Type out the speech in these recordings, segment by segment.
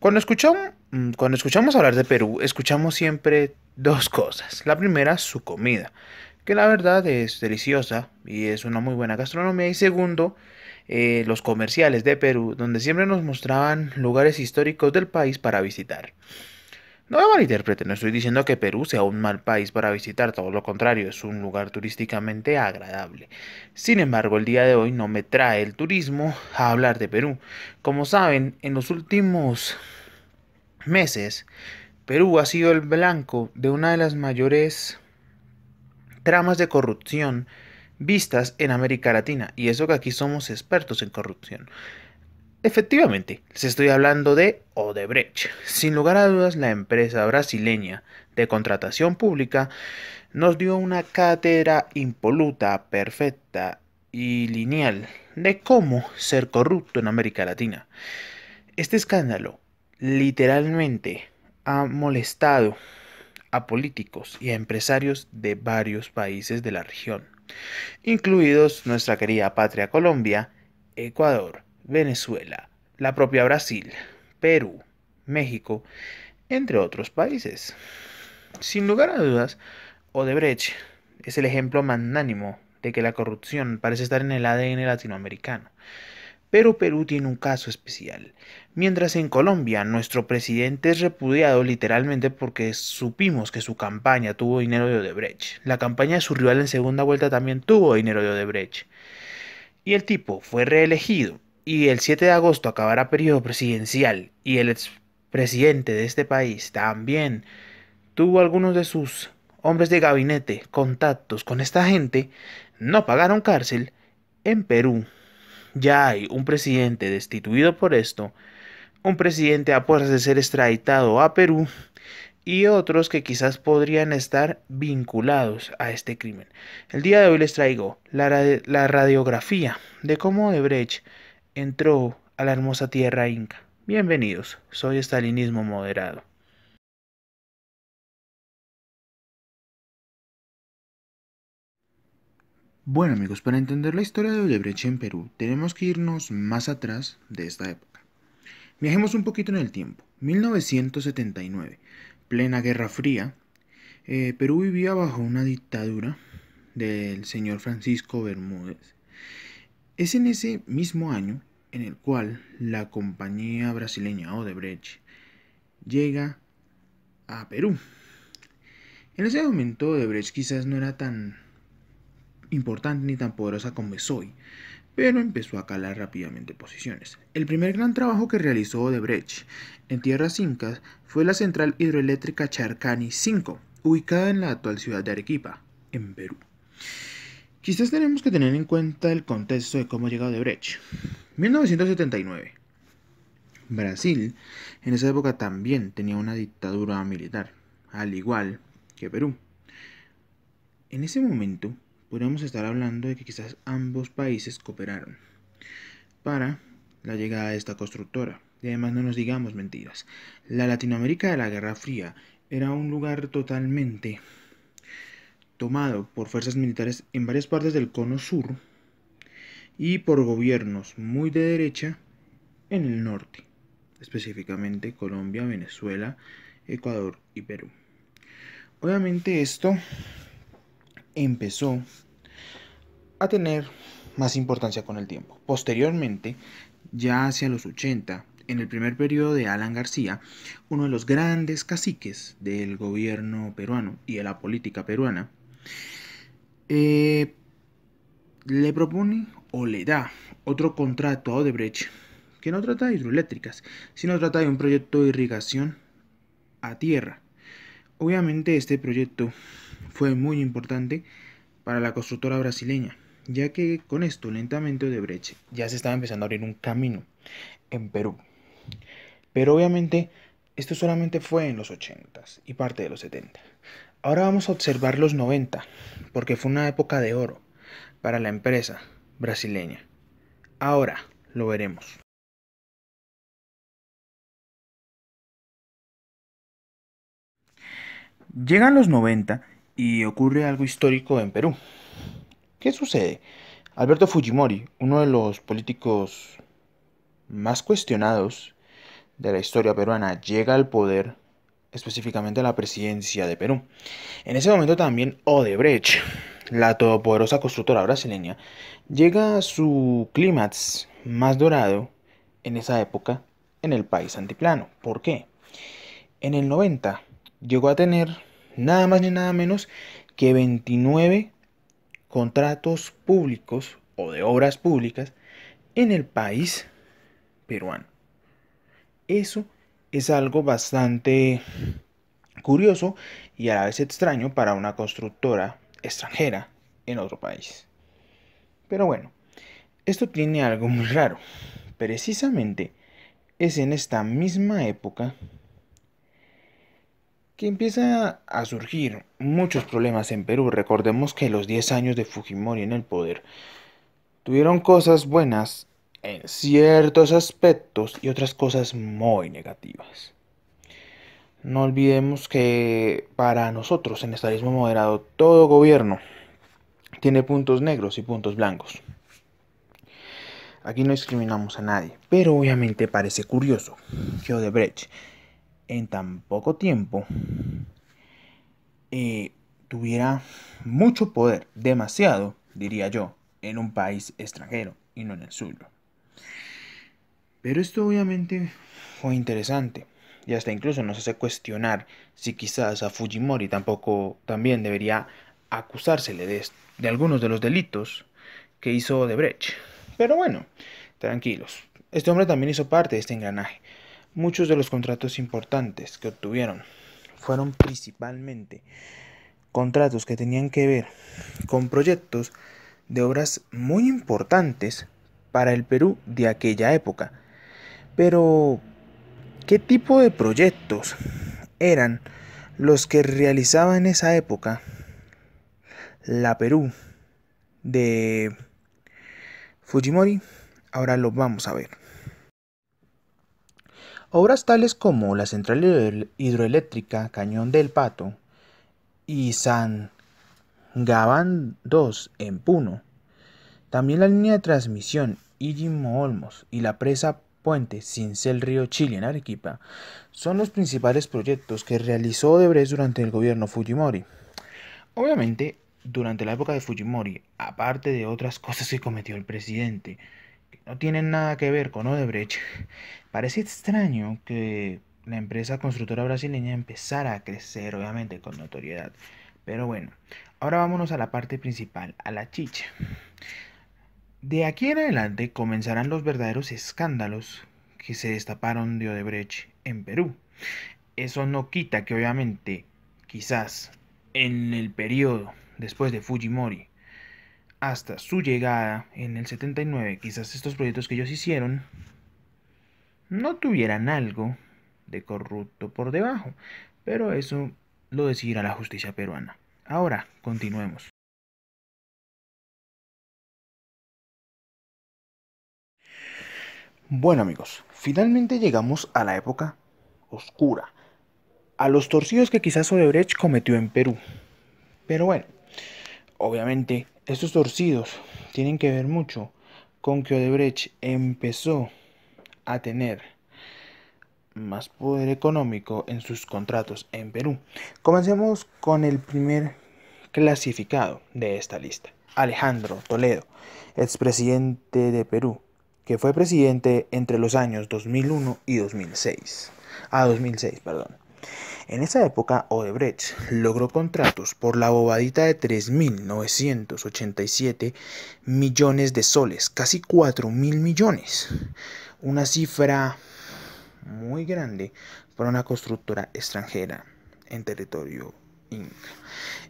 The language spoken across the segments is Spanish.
Cuando escuchamos, mm, cuando escuchamos hablar de Perú, escuchamos siempre dos cosas. La primera, su comida, que la verdad es deliciosa y es una muy buena gastronomía. Y segundo, eh, los comerciales de Perú, donde siempre nos mostraban lugares históricos del país para visitar. No me malinterpreten, no estoy diciendo que Perú sea un mal país para visitar, todo lo contrario, es un lugar turísticamente agradable. Sin embargo, el día de hoy no me trae el turismo a hablar de Perú. Como saben, en los últimos meses, Perú ha sido el blanco de una de las mayores tramas de corrupción vistas en América Latina, y eso que aquí somos expertos en corrupción. Efectivamente, les estoy hablando de Odebrecht. Sin lugar a dudas, la empresa brasileña de contratación pública nos dio una cátedra impoluta, perfecta y lineal de cómo ser corrupto en América Latina. Este escándalo literalmente ha molestado a políticos y a empresarios de varios países de la región incluidos nuestra querida patria Colombia, Ecuador, Venezuela, la propia Brasil, Perú, México, entre otros países. Sin lugar a dudas, Odebrecht es el ejemplo magnánimo de que la corrupción parece estar en el ADN latinoamericano pero Perú tiene un caso especial. Mientras en Colombia nuestro presidente es repudiado literalmente porque supimos que su campaña tuvo dinero de Odebrecht. La campaña de su rival en segunda vuelta también tuvo dinero de Odebrecht. Y el tipo fue reelegido y el 7 de agosto acabará periodo presidencial y el expresidente de este país también tuvo algunos de sus hombres de gabinete, contactos con esta gente, no pagaron cárcel en Perú ya hay un presidente destituido por esto, un presidente a puertas de ser extraditado a Perú y otros que quizás podrían estar vinculados a este crimen. El día de hoy les traigo la, radiografía de cómo Debrecht entró a la hermosa tierra inca. Bienvenidos, soy Stalinismo Moderado. Bueno amigos, para entender la historia de Odebrecht en Perú, tenemos que irnos más atrás de esta época. Viajemos un poquito en el tiempo. 1979, plena Guerra Fría, eh, Perú vivía bajo una dictadura del señor Francisco Bermúdez. Es en ese mismo año en el cual la compañía brasileña Odebrecht llega a Perú. En ese momento Odebrecht quizás no era tan importante ni tan poderosa como es hoy, pero empezó a calar rápidamente posiciones. El primer gran trabajo que realizó Odebrecht en tierras incas fue la central hidroeléctrica Charcani 5, ubicada en la actual ciudad de Arequipa, en Perú. Quizás tenemos que tener en cuenta el contexto de cómo llegó Odebrecht. 1979. Brasil en esa época también tenía una dictadura militar, al igual que Perú. En ese momento, podríamos estar hablando de que quizás ambos países cooperaron para la llegada de esta constructora. Y además no nos digamos mentiras. La Latinoamérica de la Guerra Fría era un lugar totalmente tomado por fuerzas militares en varias partes del cono sur y por gobiernos muy de derecha en el norte, específicamente Colombia, Venezuela, Ecuador y Perú. Obviamente esto empezó tener más importancia con el tiempo. Posteriormente, ya hacia los 80, en el primer periodo de Alan García, uno de los grandes caciques del gobierno peruano y de la política peruana, eh, le propone o le da otro contrato a Odebrecht que no trata de hidroeléctricas, sino trata de un proyecto de irrigación a tierra. Obviamente este proyecto fue muy importante para la constructora brasileña, ya que con esto lentamente Odebrecht ya se estaba empezando a abrir un camino en Perú. Pero obviamente esto solamente fue en los 80s y parte de los 70. Ahora vamos a observar los 90, porque fue una época de oro para la empresa brasileña. Ahora lo veremos. Llegan los 90 y ocurre algo histórico en Perú. ¿Qué sucede? Alberto Fujimori, uno de los políticos más cuestionados de la historia peruana, llega al poder, específicamente a la presidencia de Perú. En ese momento también Odebrecht, la todopoderosa constructora brasileña, llega a su clímax más dorado en esa época en el país antiplano. ¿Por qué? En el 90 llegó a tener nada más ni nada menos que 29 contratos públicos o de obras públicas en el país peruano. Eso es algo bastante curioso y a la vez extraño para una constructora extranjera en otro país. Pero bueno, esto tiene algo muy raro. Precisamente es en esta misma época que empieza a surgir muchos problemas en Perú. Recordemos que los 10 años de Fujimori en el poder tuvieron cosas buenas en ciertos aspectos y otras cosas muy negativas. No olvidemos que para nosotros en estadismo moderado todo gobierno tiene puntos negros y puntos blancos. Aquí no discriminamos a nadie, pero obviamente parece curioso que Odebrecht en tan poco tiempo eh, tuviera mucho poder, demasiado, diría yo, en un país extranjero y no en el suyo. Pero esto obviamente fue interesante y hasta incluso nos hace cuestionar si quizás a Fujimori tampoco también debería acusársele de, de algunos de los delitos que hizo Debrecht. Pero bueno, tranquilos, este hombre también hizo parte de este engranaje. Muchos de los contratos importantes que obtuvieron fueron principalmente contratos que tenían que ver con proyectos de obras muy importantes para el Perú de aquella época. Pero, ¿qué tipo de proyectos eran los que realizaba en esa época la Perú de Fujimori? Ahora lo vamos a ver. Obras tales como la central hidroeléctrica Cañón del Pato y San Gabán 2 en Puno, también la línea de transmisión Illimo Olmos y la presa Puente Cincel Río Chile en Arequipa son los principales proyectos que realizó Odebrecht durante el gobierno Fujimori. Obviamente, durante la época de Fujimori, aparte de otras cosas que cometió el presidente, no tienen nada que ver con Odebrecht, parece extraño que la empresa constructora brasileña empezara a crecer, obviamente, con notoriedad. Pero bueno, ahora vámonos a la parte principal, a la chicha. De aquí en adelante comenzarán los verdaderos escándalos que se destaparon de Odebrecht en Perú. Eso no quita que obviamente, quizás, en el periodo después de Fujimori, hasta su llegada en el 79, quizás estos proyectos que ellos hicieron no tuvieran algo de corrupto por debajo, pero eso lo decidirá la justicia peruana. Ahora, continuemos. Bueno amigos, finalmente llegamos a la época oscura, a los torcidos que quizás Odebrecht cometió en Perú. Pero bueno, Obviamente, estos torcidos tienen que ver mucho con que Odebrecht empezó a tener más poder económico en sus contratos en Perú. Comencemos con el primer clasificado de esta lista, Alejandro Toledo, expresidente de Perú, que fue presidente entre los años 2001 y 2006. A 2006, perdón. En esa época, Odebrecht logró contratos por la bobadita de 3.987 millones de soles, casi 4.000 millones. Una cifra muy grande para una constructora extranjera en territorio inca.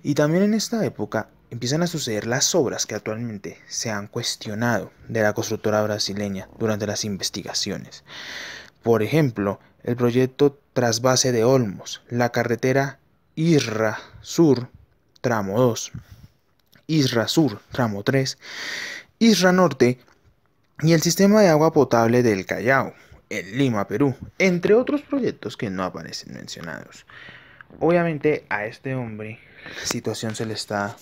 Y también en esta época empiezan a suceder las obras que actualmente se han cuestionado de la constructora brasileña durante las investigaciones. Por ejemplo, el proyecto Trasvase de Olmos, la carretera Isra Sur, tramo 2, Isra Sur, tramo 3, Isra Norte y el sistema de agua potable del Callao, en Lima, Perú, entre otros proyectos que no aparecen mencionados. Obviamente a este hombre la situación se le está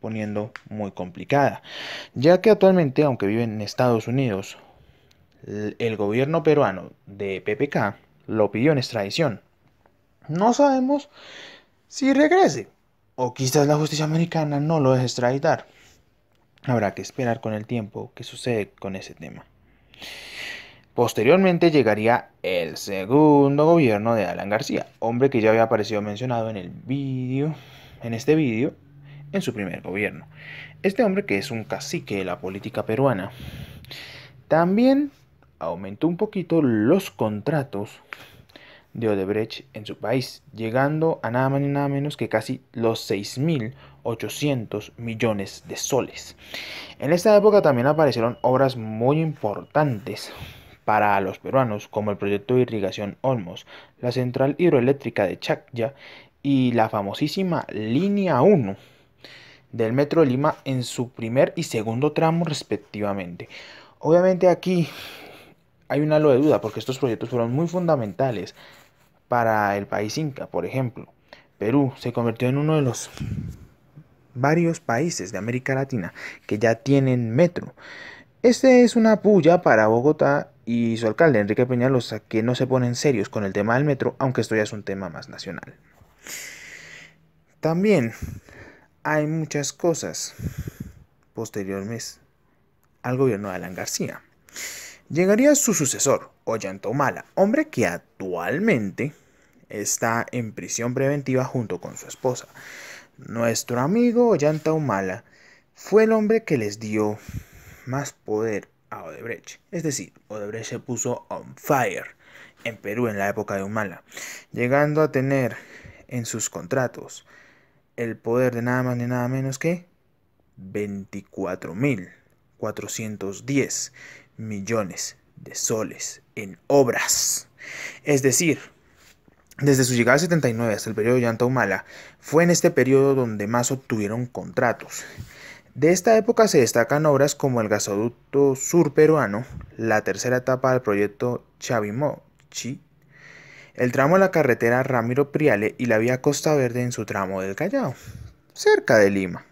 poniendo muy complicada, ya que actualmente, aunque vive en Estados Unidos, el gobierno peruano de PPK lo pidió en extradición. No sabemos si regrese, o quizás la justicia americana no lo deje extraditar. Habrá que esperar con el tiempo que sucede con ese tema. Posteriormente llegaría el segundo gobierno de Alan García, hombre que ya había aparecido mencionado en el vídeo, en este vídeo, en su primer gobierno. Este hombre que es un cacique de la política peruana. También aumentó un poquito los contratos de Odebrecht en su país, llegando a nada más ni nada menos que casi los 6.800 millones de soles. En esta época también aparecieron obras muy importantes para los peruanos, como el proyecto de irrigación Olmos, la central hidroeléctrica de Chacya y la famosísima Línea 1 del Metro de Lima en su primer y segundo tramo respectivamente. Obviamente aquí hay un halo de duda porque estos proyectos fueron muy fundamentales para el país inca, por ejemplo. Perú se convirtió en uno de los varios países de América Latina que ya tienen metro. Este es una puya para Bogotá y su alcalde Enrique Peñalosa que no se ponen serios con el tema del metro, aunque esto ya es un tema más nacional. También hay muchas cosas posteriormente al gobierno de Alan García llegaría su sucesor, Ollanta Humala, hombre que actualmente está en prisión preventiva junto con su esposa. Nuestro amigo Ollanta Humala fue el hombre que les dio más poder a Odebrecht. Es decir, Odebrecht se puso on fire en Perú en la época de Humala, llegando a tener en sus contratos el poder de nada más ni nada menos que 24.410 millones de soles en obras. Es decir, desde su llegada al 79 hasta el periodo de Humala, fue en este periodo donde más obtuvieron contratos. De esta época se destacan obras como el gasoducto sur peruano, la tercera etapa del proyecto Chavimochi, el tramo de la carretera Ramiro Priale y la vía Costa Verde en su tramo del Callao, cerca de Lima.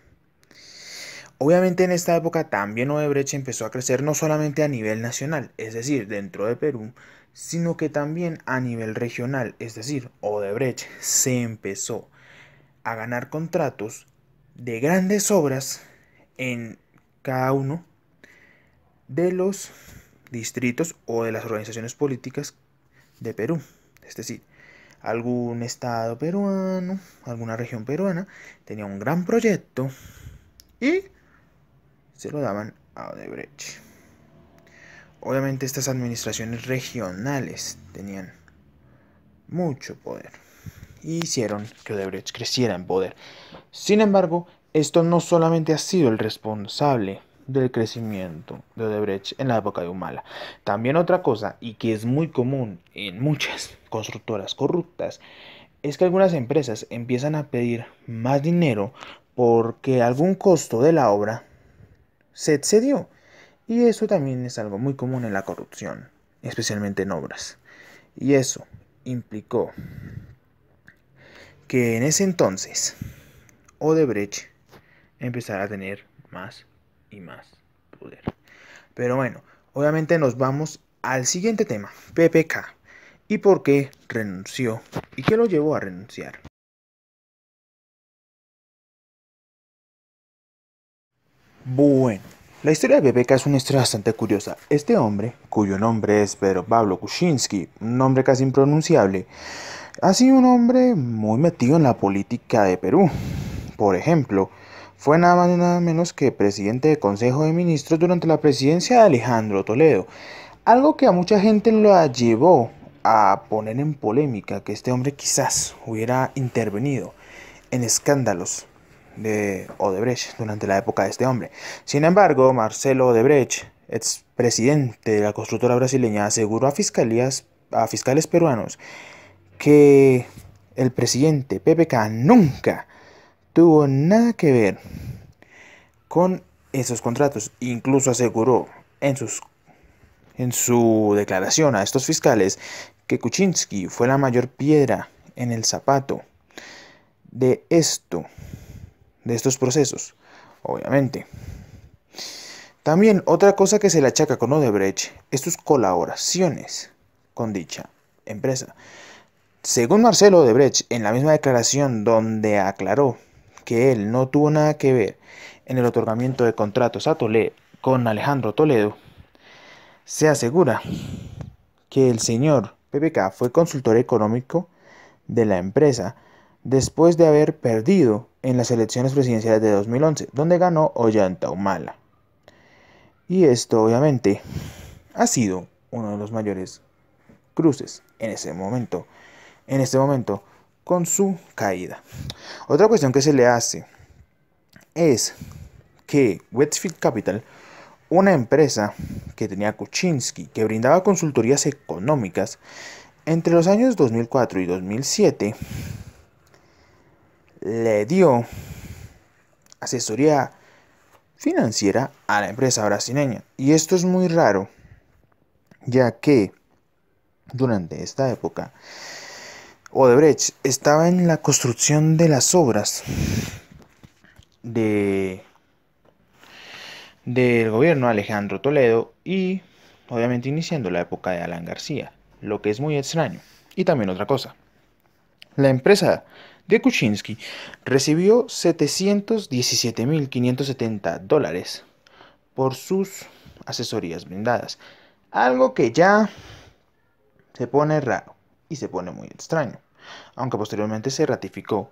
Obviamente en esta época también Odebrecht empezó a crecer no solamente a nivel nacional, es decir, dentro de Perú, sino que también a nivel regional, es decir, Odebrecht se empezó a ganar contratos de grandes obras en cada uno de los distritos o de las organizaciones políticas de Perú. Es decir, algún estado peruano, alguna región peruana tenía un gran proyecto y se lo daban a Odebrecht. Obviamente estas administraciones regionales tenían mucho poder y hicieron que Odebrecht creciera en poder. Sin embargo, esto no solamente ha sido el responsable del crecimiento de Odebrecht en la época de Humala. También otra cosa, y que es muy común en muchas constructoras corruptas, es que algunas empresas empiezan a pedir más dinero porque algún costo de la obra se excedió. Y eso también es algo muy común en la corrupción, especialmente en obras. Y eso implicó que en ese entonces Odebrecht empezara a tener más y más poder. Pero bueno, obviamente nos vamos al siguiente tema, PPK, y por qué renunció y qué lo llevó a renunciar. Bueno, la historia de Bebeca es una historia bastante curiosa. Este hombre, cuyo nombre es Pedro Pablo Kuczynski, un nombre casi impronunciable, ha sido un hombre muy metido en la política de Perú. Por ejemplo, fue nada más y nada menos que presidente del Consejo de Ministros durante la presidencia de Alejandro Toledo, algo que a mucha gente lo llevó a poner en polémica que este hombre quizás hubiera intervenido en escándalos de Odebrecht durante la época de este hombre. Sin embargo, Marcelo Odebrecht, expresidente de la constructora brasileña, aseguró a, a fiscales peruanos que el presidente PPK nunca tuvo nada que ver con esos contratos. Incluso aseguró en, sus, en su declaración a estos fiscales que Kuczynski fue la mayor piedra en el zapato de esto de estos procesos, obviamente. También otra cosa que se le achaca con Odebrecht es sus colaboraciones con dicha empresa. Según Marcelo Odebrecht, en la misma declaración donde aclaró que él no tuvo nada que ver en el otorgamiento de contratos a Toledo con Alejandro Toledo, se asegura que el señor PPK fue consultor económico de la empresa después de haber perdido en las elecciones presidenciales de 2011, donde ganó Ollanta Humala. Y esto obviamente ha sido uno de los mayores cruces en ese momento, en este momento con su caída. Otra cuestión que se le hace es que Westfield Capital, una empresa que tenía Kuczynski, que brindaba consultorías económicas, entre los años 2004 y 2007, le dio asesoría financiera a la empresa brasileña. Y esto es muy raro, ya que durante esta época Odebrecht estaba en la construcción de las obras de del gobierno Alejandro Toledo y obviamente iniciando la época de Alan García, lo que es muy extraño. Y también otra cosa, la empresa de Kuczynski, recibió 717.570 dólares por sus asesorías brindadas. Algo que ya se pone raro y se pone muy extraño. Aunque posteriormente se ratificó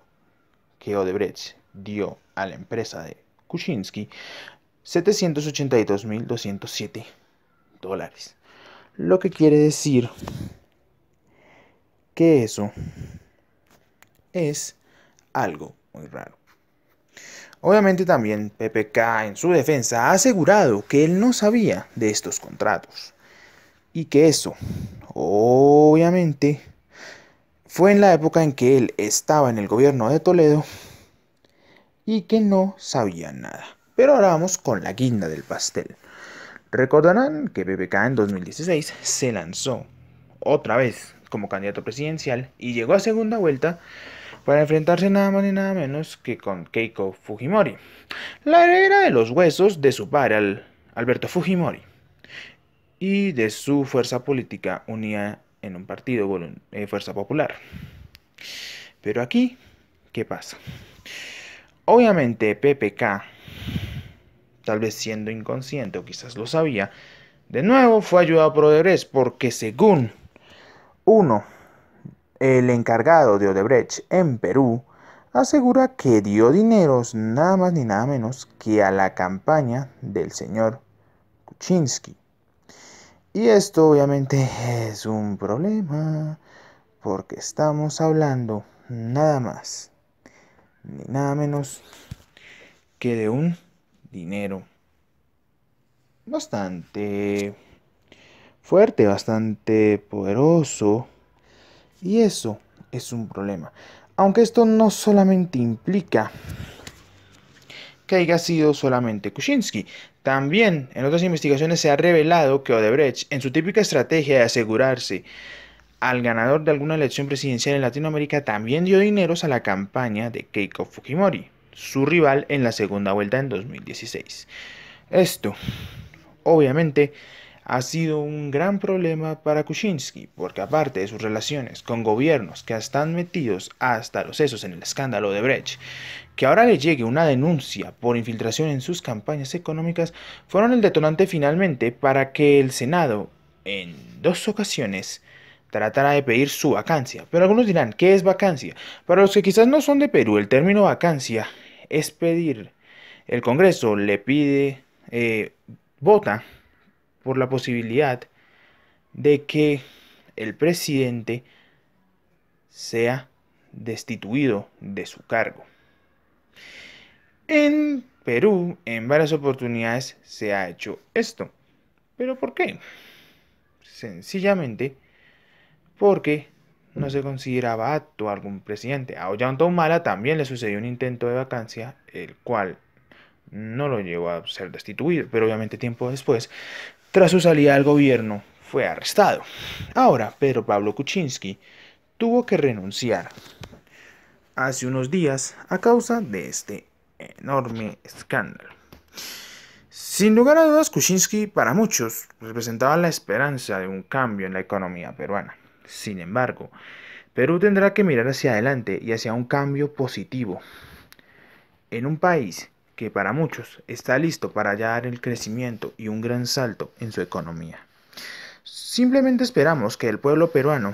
que Odebrecht dio a la empresa de Kuczynski 782.207 dólares. Lo que quiere decir que eso es algo muy raro. Obviamente también PPK en su defensa ha asegurado que él no sabía de estos contratos y que eso, obviamente, fue en la época en que él estaba en el gobierno de Toledo y que no sabía nada. Pero ahora vamos con la guinda del pastel. Recordarán que PPK en 2016 se lanzó otra vez como candidato presidencial y llegó a segunda vuelta para enfrentarse nada más ni nada menos que con Keiko Fujimori, la heredera de los huesos de su padre, Alberto Fujimori, y de su fuerza política unida en un partido, de eh, Fuerza Popular. Pero aquí, ¿qué pasa? Obviamente PPK, tal vez siendo inconsciente o quizás lo sabía, de nuevo fue ayudado por Odebrecht porque según uno el encargado de Odebrecht en Perú asegura que dio dineros nada más ni nada menos que a la campaña del señor Kuczynski. Y esto obviamente es un problema porque estamos hablando nada más ni nada menos que de un dinero bastante fuerte, bastante poderoso y eso es un problema. Aunque esto no solamente implica que haya sido solamente Kuczynski. También en otras investigaciones se ha revelado que Odebrecht, en su típica estrategia de asegurarse al ganador de alguna elección presidencial en Latinoamérica, también dio dineros a la campaña de Keiko Fujimori, su rival en la segunda vuelta en 2016. Esto, obviamente, ha sido un gran problema para Kuczynski, porque aparte de sus relaciones con gobiernos que están metidos hasta los sesos en el escándalo de Brecht, que ahora le llegue una denuncia por infiltración en sus campañas económicas, fueron el detonante finalmente para que el Senado, en dos ocasiones, tratara de pedir su vacancia. Pero algunos dirán, ¿qué es vacancia? Para los que quizás no son de Perú, el término vacancia es pedir. El Congreso le pide, eh, vota por la posibilidad de que el presidente sea destituido de su cargo. En Perú, en varias oportunidades se ha hecho esto. ¿Pero por qué? Sencillamente porque no se consideraba acto algún presidente. A Ollanta Humala también le sucedió un intento de vacancia, el cual no lo llevó a ser destituido, pero obviamente tiempo después tras su salida al gobierno, fue arrestado. Ahora, Pedro Pablo Kuczynski tuvo que renunciar hace unos días a causa de este enorme escándalo. Sin lugar a dudas, Kuczynski para muchos representaba la esperanza de un cambio en la economía peruana. Sin embargo, Perú tendrá que mirar hacia adelante y hacia un cambio positivo. En un país que para muchos está listo para dar el crecimiento y un gran salto en su economía. Simplemente esperamos que el pueblo peruano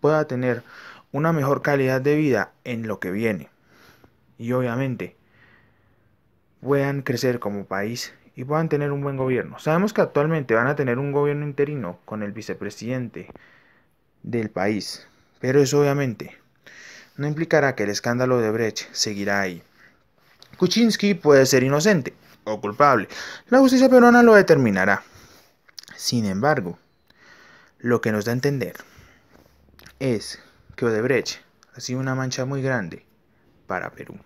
pueda tener una mejor calidad de vida en lo que viene y obviamente puedan crecer como país y puedan tener un buen gobierno. Sabemos que actualmente van a tener un gobierno interino con el vicepresidente del país, pero eso obviamente no implicará que el escándalo de Brecht seguirá ahí. Kuczynski puede ser inocente o culpable. La justicia peruana lo determinará. Sin embargo, lo que nos da a entender es que Odebrecht ha sido una mancha muy grande para Perú.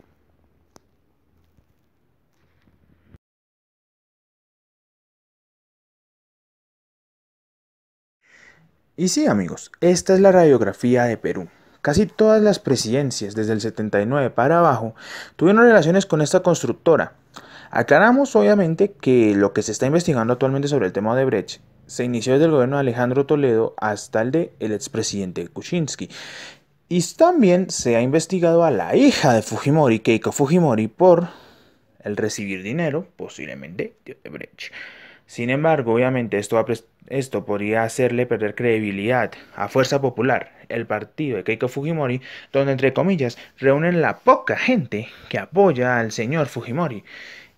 Y sí amigos, esta es la radiografía de Perú. Casi todas las presidencias, desde el 79 para abajo, tuvieron relaciones con esta constructora. Aclaramos obviamente que lo que se está investigando actualmente sobre el tema de Brecht se inició desde el gobierno de Alejandro Toledo hasta el de el expresidente Kuczynski. Y también se ha investigado a la hija de Fujimori, Keiko Fujimori, por el recibir dinero, posiblemente, de Brecht. Sin embargo, obviamente esto, esto podría hacerle perder credibilidad a Fuerza Popular, el partido de Keiko Fujimori, donde entre comillas reúnen la poca gente que apoya al señor Fujimori.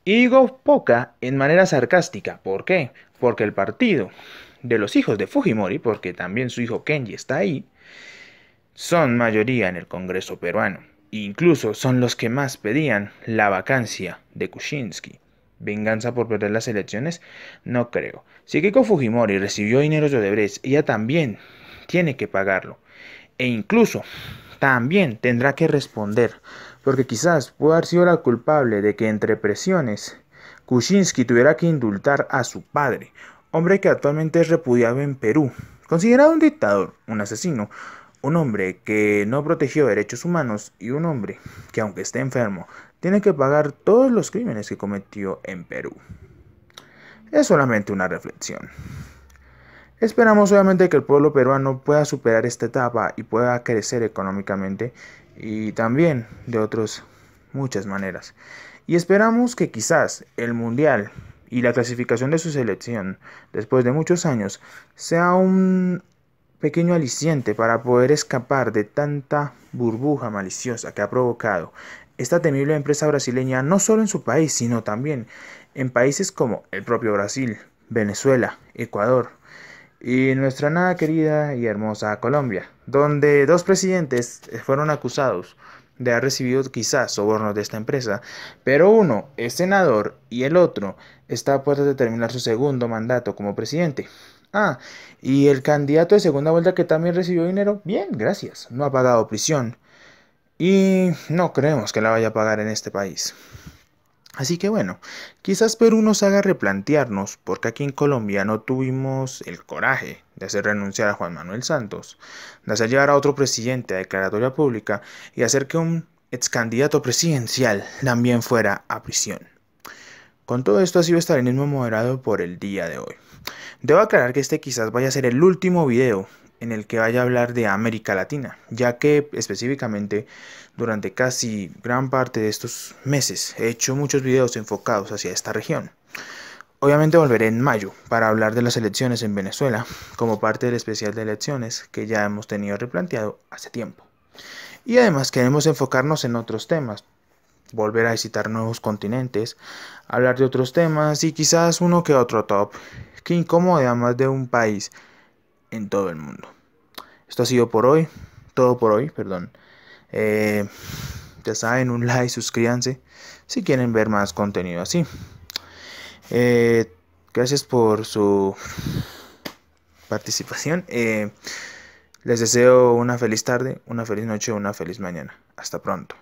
Y digo poca en manera sarcástica, ¿por qué? Porque el partido de los hijos de Fujimori, porque también su hijo Kenji está ahí, son mayoría en el Congreso peruano. Incluso son los que más pedían la vacancia de Kuczynski. ¿Venganza por perder las elecciones? No creo. Si Keiko Fujimori recibió dinero de Odebrecht, ella también tiene que pagarlo e incluso también tendrá que responder, porque quizás pueda haber sido la culpable de que entre presiones Kuczynski tuviera que indultar a su padre, hombre que actualmente es repudiado en Perú, considerado un dictador, un asesino, un hombre que no protegió derechos humanos y un hombre que aunque esté enfermo, tiene que pagar todos los crímenes que cometió en Perú. Es solamente una reflexión. Esperamos obviamente que el pueblo peruano pueda superar esta etapa y pueda crecer económicamente y también de otras muchas maneras. Y esperamos que quizás el Mundial y la clasificación de su selección después de muchos años sea un pequeño aliciente para poder escapar de tanta burbuja maliciosa que ha provocado esta temible empresa brasileña no solo en su país, sino también en países como el propio Brasil, Venezuela, Ecuador, y nuestra nada querida y hermosa Colombia, donde dos presidentes fueron acusados de haber recibido quizás sobornos de esta empresa, pero uno es senador y el otro está a puertas de terminar su segundo mandato como presidente. Ah, y el candidato de segunda vuelta que también recibió dinero, bien, gracias, no ha pagado prisión. Y no creemos que la vaya a pagar en este país. Así que bueno, quizás Perú nos haga replantearnos porque aquí en Colombia no tuvimos el coraje de hacer renunciar a Juan Manuel Santos, de hacer llevar a otro presidente a declaratoria pública y hacer que un ex candidato presidencial también fuera a prisión. Con todo esto ha sido mismo moderado por el día de hoy. Debo aclarar que este quizás vaya a ser el último video en el que vaya a hablar de América Latina, ya que específicamente durante casi gran parte de estos meses he hecho muchos videos enfocados hacia esta región. Obviamente volveré en mayo para hablar de las elecciones en Venezuela como parte del especial de elecciones que ya hemos tenido replanteado hace tiempo. Y además queremos enfocarnos en otros temas, volver a visitar nuevos continentes, hablar de otros temas y quizás uno que otro top que incomode a más de un país en todo el mundo. Esto ha sido por hoy, todo por hoy, perdón. Eh, ya saben, un like, suscríbanse si quieren ver más contenido así. Eh, gracias por su participación. Eh, les deseo una feliz tarde, una feliz noche, una feliz mañana. Hasta pronto.